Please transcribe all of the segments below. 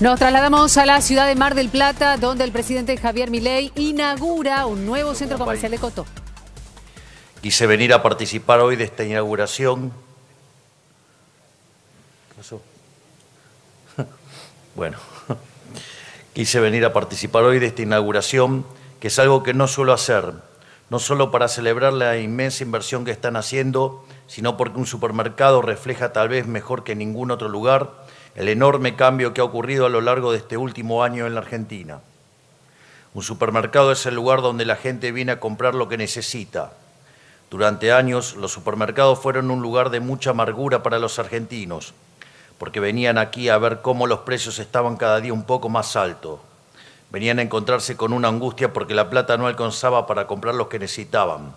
Nos trasladamos a la ciudad de Mar del Plata, donde el presidente Javier Milei inaugura un nuevo centro comercial de Coto. Quise venir a participar hoy de esta inauguración. Bueno, quise venir a participar hoy de esta inauguración, que es algo que no suelo hacer, no solo para celebrar la inmensa inversión que están haciendo, sino porque un supermercado refleja tal vez mejor que ningún otro lugar el enorme cambio que ha ocurrido a lo largo de este último año en la Argentina. Un supermercado es el lugar donde la gente viene a comprar lo que necesita. Durante años los supermercados fueron un lugar de mucha amargura para los argentinos, porque venían aquí a ver cómo los precios estaban cada día un poco más altos. Venían a encontrarse con una angustia porque la plata no alcanzaba para comprar lo que necesitaban.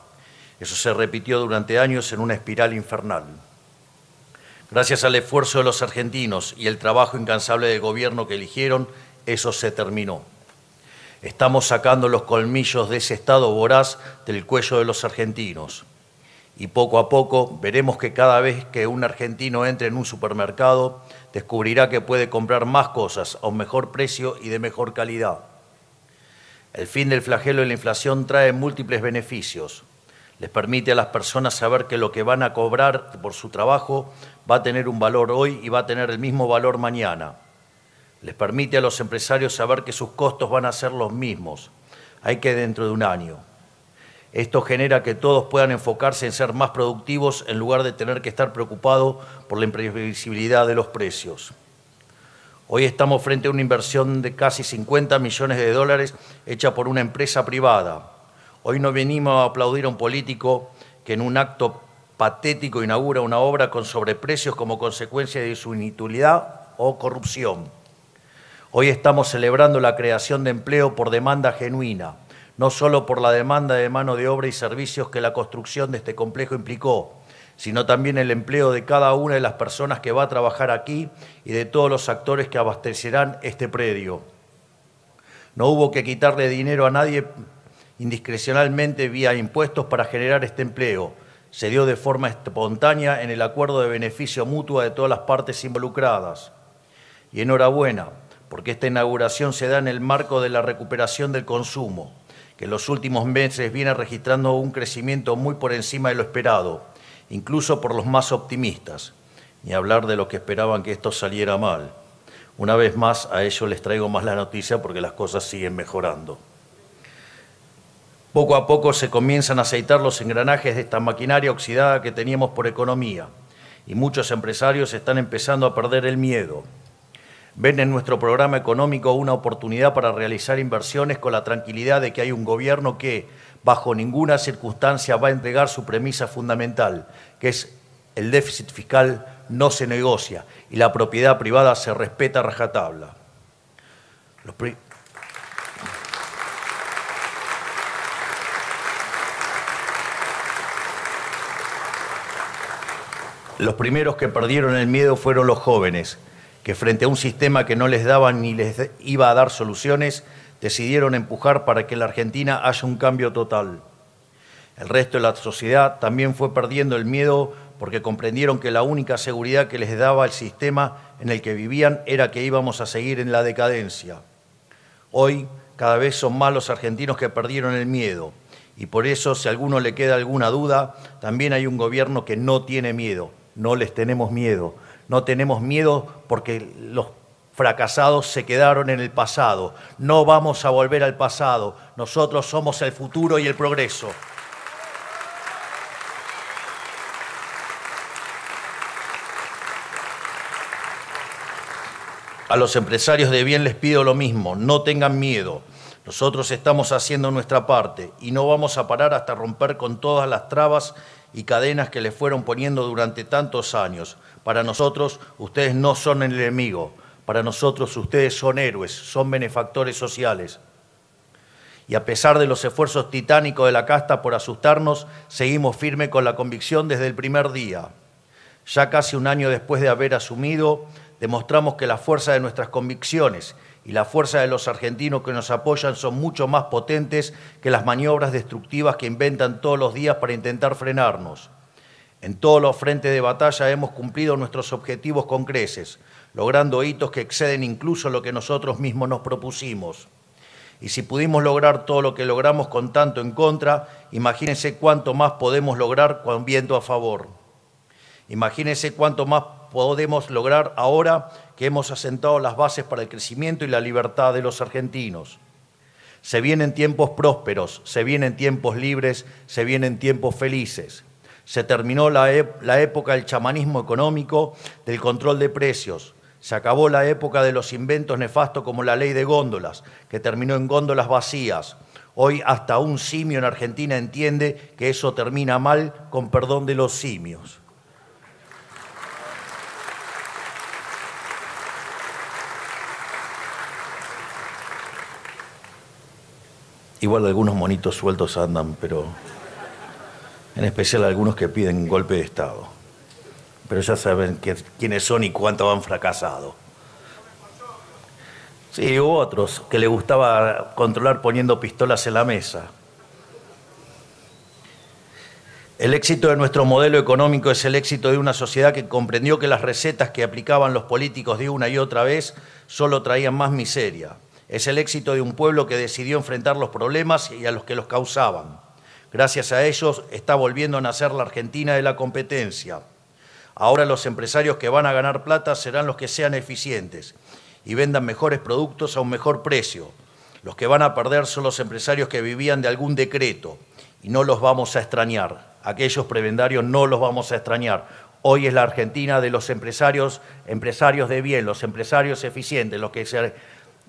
Eso se repitió durante años en una espiral infernal. Gracias al esfuerzo de los argentinos y el trabajo incansable del gobierno que eligieron, eso se terminó. Estamos sacando los colmillos de ese Estado voraz del cuello de los argentinos. Y poco a poco veremos que cada vez que un argentino entre en un supermercado, descubrirá que puede comprar más cosas a un mejor precio y de mejor calidad. El fin del flagelo de la inflación trae múltiples beneficios les permite a las personas saber que lo que van a cobrar por su trabajo va a tener un valor hoy y va a tener el mismo valor mañana. Les permite a los empresarios saber que sus costos van a ser los mismos, hay que dentro de un año. Esto genera que todos puedan enfocarse en ser más productivos en lugar de tener que estar preocupados por la imprevisibilidad de los precios. Hoy estamos frente a una inversión de casi 50 millones de dólares hecha por una empresa privada Hoy no venimos a aplaudir a un político que en un acto patético inaugura una obra con sobreprecios como consecuencia de su inutilidad o corrupción. Hoy estamos celebrando la creación de empleo por demanda genuina, no solo por la demanda de mano de obra y servicios que la construcción de este complejo implicó, sino también el empleo de cada una de las personas que va a trabajar aquí y de todos los actores que abastecerán este predio. No hubo que quitarle dinero a nadie indiscrecionalmente vía impuestos para generar este empleo. Se dio de forma espontánea en el acuerdo de beneficio mutuo de todas las partes involucradas. Y enhorabuena, porque esta inauguración se da en el marco de la recuperación del consumo, que en los últimos meses viene registrando un crecimiento muy por encima de lo esperado, incluso por los más optimistas, ni hablar de los que esperaban que esto saliera mal. Una vez más, a ellos les traigo más la noticia porque las cosas siguen mejorando. Poco a poco se comienzan a aceitar los engranajes de esta maquinaria oxidada que teníamos por economía y muchos empresarios están empezando a perder el miedo. Ven en nuestro programa económico una oportunidad para realizar inversiones con la tranquilidad de que hay un gobierno que, bajo ninguna circunstancia, va a entregar su premisa fundamental, que es el déficit fiscal no se negocia y la propiedad privada se respeta rajatabla. Los Los primeros que perdieron el miedo fueron los jóvenes, que frente a un sistema que no les daba ni les iba a dar soluciones, decidieron empujar para que en la Argentina haya un cambio total. El resto de la sociedad también fue perdiendo el miedo porque comprendieron que la única seguridad que les daba el sistema en el que vivían era que íbamos a seguir en la decadencia. Hoy cada vez son más los argentinos que perdieron el miedo y por eso si a alguno le queda alguna duda, también hay un gobierno que no tiene miedo, no les tenemos miedo. No tenemos miedo porque los fracasados se quedaron en el pasado. No vamos a volver al pasado. Nosotros somos el futuro y el progreso. A los empresarios de bien les pido lo mismo, no tengan miedo. Nosotros estamos haciendo nuestra parte y no vamos a parar hasta romper con todas las trabas y cadenas que les fueron poniendo durante tantos años. Para nosotros, ustedes no son el enemigo. Para nosotros, ustedes son héroes, son benefactores sociales. Y a pesar de los esfuerzos titánicos de la casta por asustarnos, seguimos firme con la convicción desde el primer día. Ya casi un año después de haber asumido, demostramos que la fuerza de nuestras convicciones y la fuerza de los argentinos que nos apoyan son mucho más potentes que las maniobras destructivas que inventan todos los días para intentar frenarnos. En todos los frentes de batalla hemos cumplido nuestros objetivos con creces, logrando hitos que exceden incluso lo que nosotros mismos nos propusimos. Y si pudimos lograr todo lo que logramos con tanto en contra, imagínense cuánto más podemos lograr con viento a favor. Imagínense cuánto más podemos lograr ahora que hemos asentado las bases para el crecimiento y la libertad de los argentinos. Se vienen tiempos prósperos, se vienen tiempos libres, se vienen tiempos felices. Se terminó la, la época del chamanismo económico, del control de precios. Se acabó la época de los inventos nefastos como la ley de góndolas, que terminó en góndolas vacías. Hoy hasta un simio en Argentina entiende que eso termina mal con perdón de los simios. Igual algunos monitos sueltos andan, pero en especial algunos que piden golpe de Estado. Pero ya saben quiénes son y cuánto han fracasado. Sí, hubo otros que le gustaba controlar poniendo pistolas en la mesa. El éxito de nuestro modelo económico es el éxito de una sociedad que comprendió que las recetas que aplicaban los políticos de una y otra vez solo traían más miseria. Es el éxito de un pueblo que decidió enfrentar los problemas y a los que los causaban. Gracias a ellos está volviendo a nacer la Argentina de la competencia. Ahora los empresarios que van a ganar plata serán los que sean eficientes y vendan mejores productos a un mejor precio. Los que van a perder son los empresarios que vivían de algún decreto y no los vamos a extrañar. Aquellos prebendarios no los vamos a extrañar. Hoy es la Argentina de los empresarios, empresarios de bien, los empresarios eficientes, los que se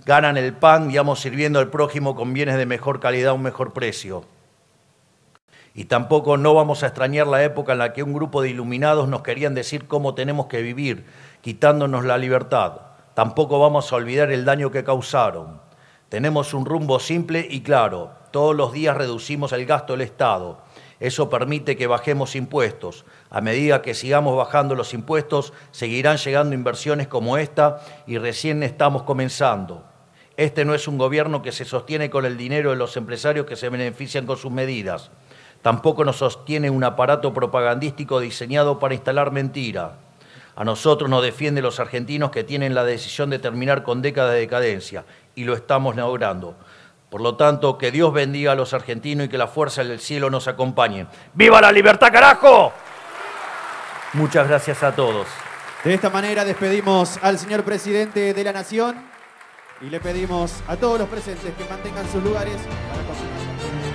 ganan el pan, digamos, sirviendo al prójimo con bienes de mejor calidad a un mejor precio. Y tampoco no vamos a extrañar la época en la que un grupo de iluminados nos querían decir cómo tenemos que vivir, quitándonos la libertad. Tampoco vamos a olvidar el daño que causaron. Tenemos un rumbo simple y claro, todos los días reducimos el gasto del Estado. Eso permite que bajemos impuestos. A medida que sigamos bajando los impuestos, seguirán llegando inversiones como esta y recién estamos comenzando. Este no es un gobierno que se sostiene con el dinero de los empresarios que se benefician con sus medidas. Tampoco nos sostiene un aparato propagandístico diseñado para instalar mentira. A nosotros nos defienden los argentinos que tienen la decisión de terminar con décadas de decadencia y lo estamos logrando. Por lo tanto, que Dios bendiga a los argentinos y que la fuerza del cielo nos acompañe. ¡Viva la libertad, carajo! Muchas gracias a todos. De esta manera despedimos al señor presidente de la Nación y le pedimos a todos los presentes que mantengan sus lugares para